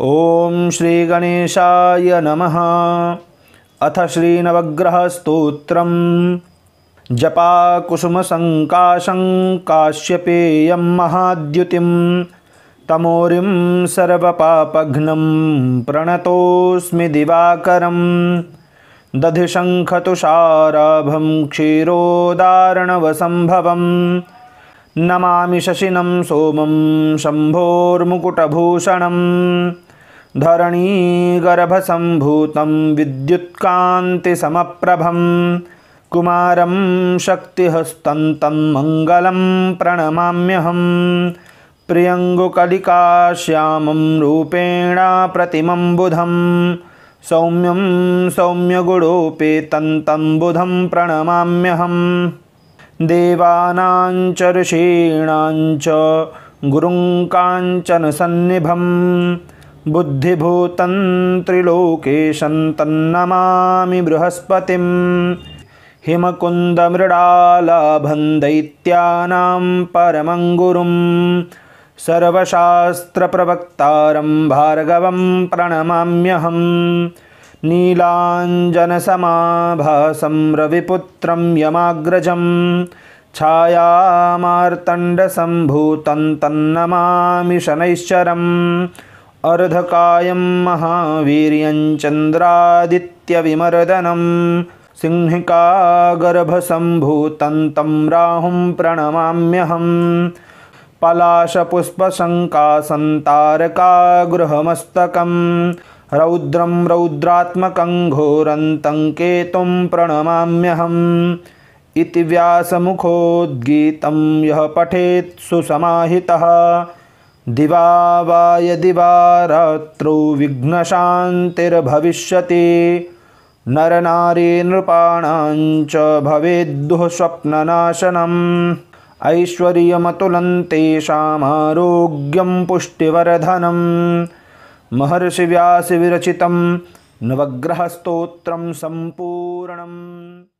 ॐ श्रीगणेशाय नमः अथ श्रीनवग्रहस्तोत्रं जपाकुसुमसङ्काशं काश्यपेयं महाद्युतिं तमोरिं सर्वपापघ्नं प्रणतोऽस्मि दिवाकरं दधिशङ्खतुषाराभं क्षीरोदारणवसम्भवं नमामि शशिनं सोमं शम्भोर्मुकुटभूषणम् धरणीगर्भसम्भूतं विद्युत्कान्तिसमप्रभं शक्ति शक्तिहस्तं तं मङ्गलं प्रणमाम्यहं प्रियङ्गुकलिकाश्यामं रूपेण प्रतिमं बुधम सौम्यं सौम्यगुडोपेतं तं बुधं प्रणमाम्यहम् देवानां च ऋषीणां च बुद्धिभूतं त्रिलोकेशं तन्नमामि बृहस्पतिं हिमकुन्दमृडालाभं दैत्यानां गुरुं सर्वशास्त्रप्रवक्तारं भार्गवं प्रणमाम्यहम् नीलाञ्जनसमाभासं रविपुत्रं यमाग्रजं छायामार्तण्डसम्भूतं तन्नमामि शनैश्चरम् अर्धकायं महावीर्यं चन्द्रादित्यविमर्दनं सिंहिकागर्भसम्भूतं तं राहुं प्रणमाम्यहम् पलाशपुष्पशङ्कासन्तारकागृहमस्तकं रौद्रं रौद्रात्मकं घोरन्तं केतुं प्रणमाम्यहम् इति व्यासमुखोद्गीतं यः पठेत् सुसमाहितः दिवा वा यदि वा रात्रौ विघ्नशान्तिर्भविष्यति नरनारी नृपाणाञ्च भवेद्दुः स्वप्ननाशनम् ऐश्वर्यमतुलं तेषामारोग्यं पुष्टिवर्धनं महर्षिव्यासविरचितं नवग्रहस्तोत्रं सम्पूर्णम्